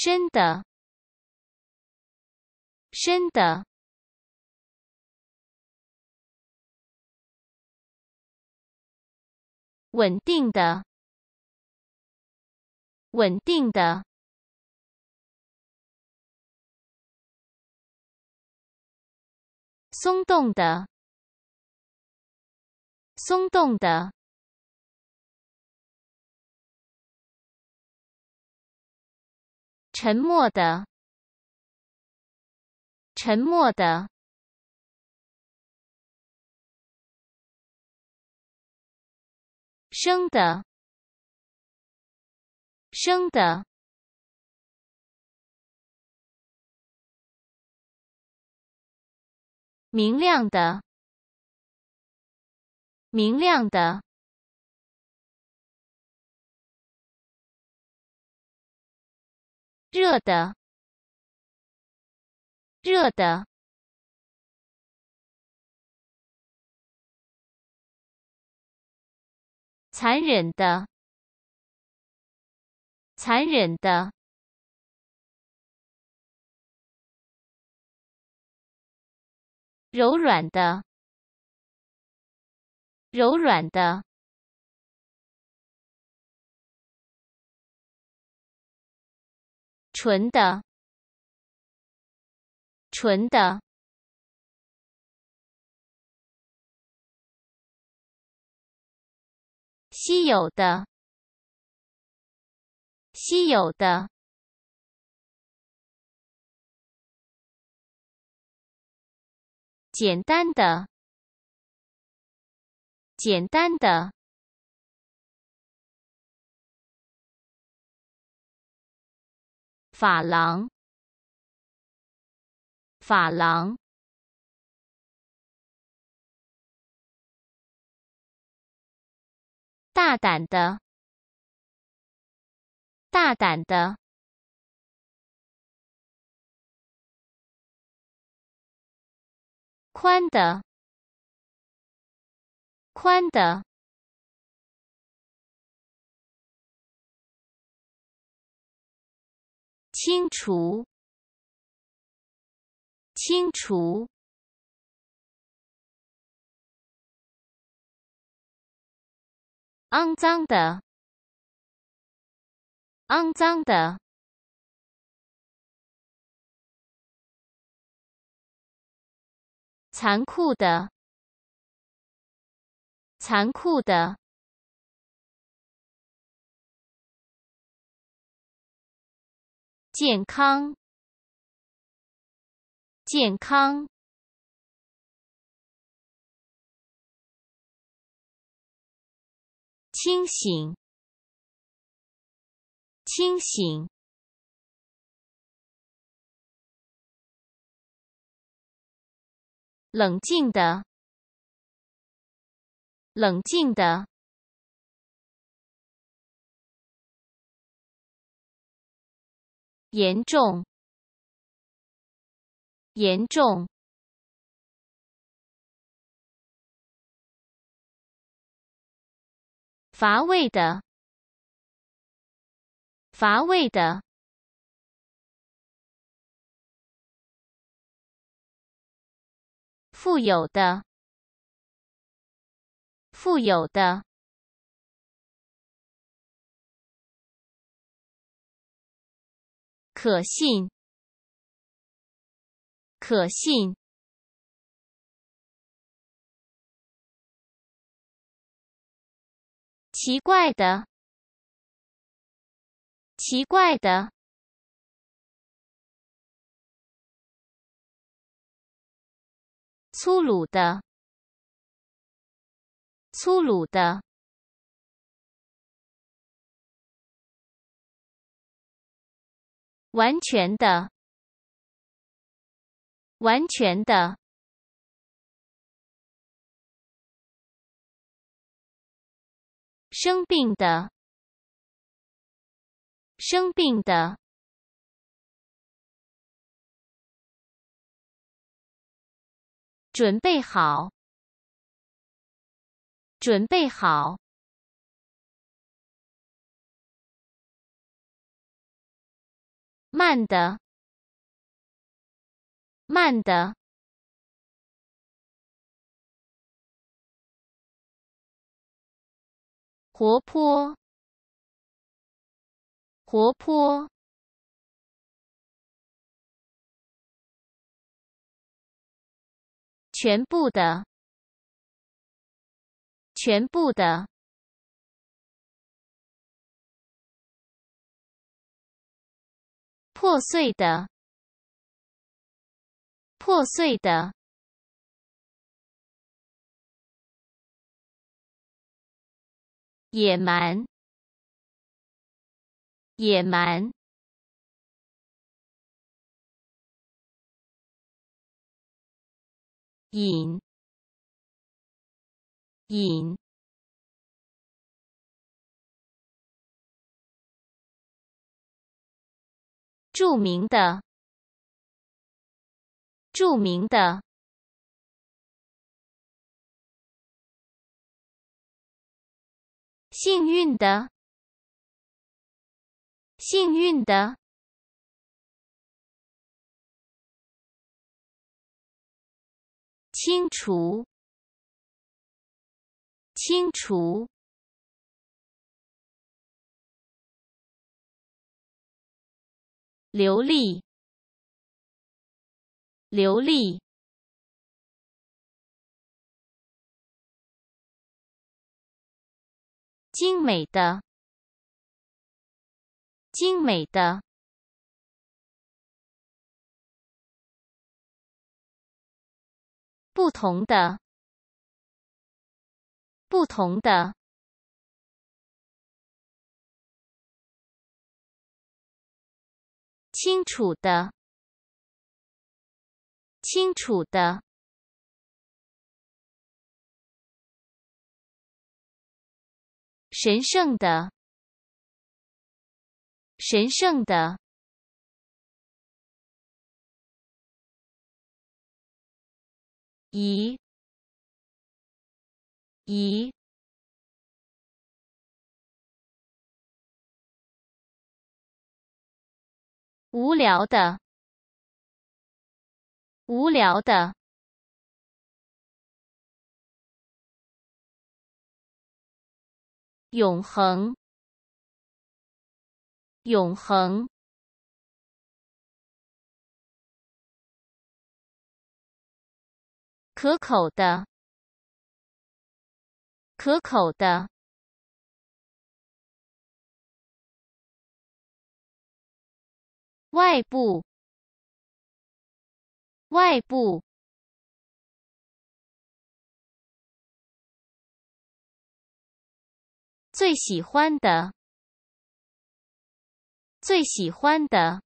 深的，深的，稳定的，稳定的，松动的，松动的。沉默的，沉默的，生的，生的，明亮的，明亮的。热的，热的，残忍的，残忍的，柔软的，柔软的。纯的，纯的，稀有的，稀有的，简单的，简单的。法郎，法郎。大胆的，大胆的，宽的，宽的。清除，清除。肮脏的，肮脏的。残酷的，残酷的。健康，健康，清醒，清醒，冷静的，冷静的。严重，严重。乏味的，乏味的。富有的，富有的。可信，可信。奇怪的，奇怪的。粗鲁的，粗鲁的。完全的，完全的，生病的，生病的，准备好，准备好。慢的，慢的，活泼，活泼，全部的，全部的。破碎的，破碎的，野蛮，野蛮，引，引。著名的，著名的，幸运的，幸运的，清除，清除。流利，流利，精美的，精美的，不同的，不同的。清楚的，清楚的，神圣的，神圣的，一，一。无聊的，无聊的，永恒，永恒，可口的，可口的。外部，外部，最喜欢的，最喜欢的。